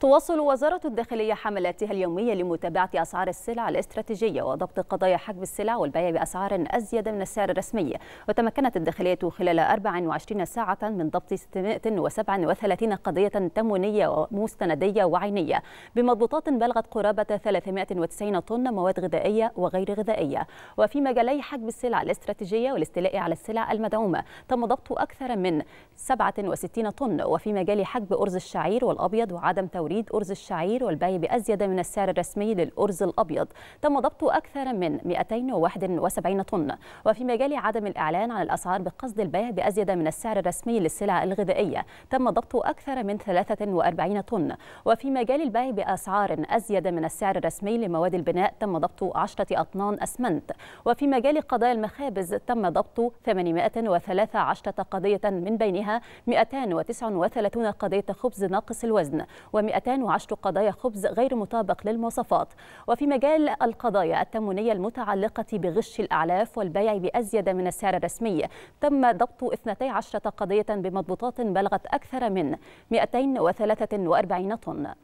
تواصل وزارة الداخلية حملاتها اليومية لمتابعة أسعار السلع الاستراتيجية وضبط قضايا حجب السلع والبيع بأسعار أزيد من السعر الرسمي وتمكنت الداخلية خلال 24 ساعة من ضبط 637 قضية تموينية ومستندية وعينية بمضبوطات بلغت قرابة 390 طن مواد غذائية وغير غذائية وفي مجالي حجب السلع الاستراتيجية والاستيلاء على السلع المدعومة تم ضبط أكثر من 67 طن وفي مجال حجب أرز الشعير والأبيض وعدم توريد توريد أرز الشعير والبيع بأزيد من السعر الرسمي للأرز الأبيض تم ضبط أكثر من 271 طن وفي مجال عدم الإعلان عن الأسعار بقصد البيع بأزيد من السعر الرسمي للسلع الغذائية تم ضبط أكثر من 43 طن وفي مجال البيع بأسعار أزيد من السعر الرسمي لمواد البناء تم ضبط 10 أطنان أسمنت وفي مجال قضايا المخابز تم ضبط 813 قضية من بينها 239 قضية خبز ناقص الوزن و 210 قضايا خبز غير مطابق للمواصفات وفي مجال القضايا التموينية المتعلقة بغش الأعلاف والبيع بأزيد من السعر الرسمي تم ضبط 12 قضية بمضبوطات بلغت أكثر من 243 طن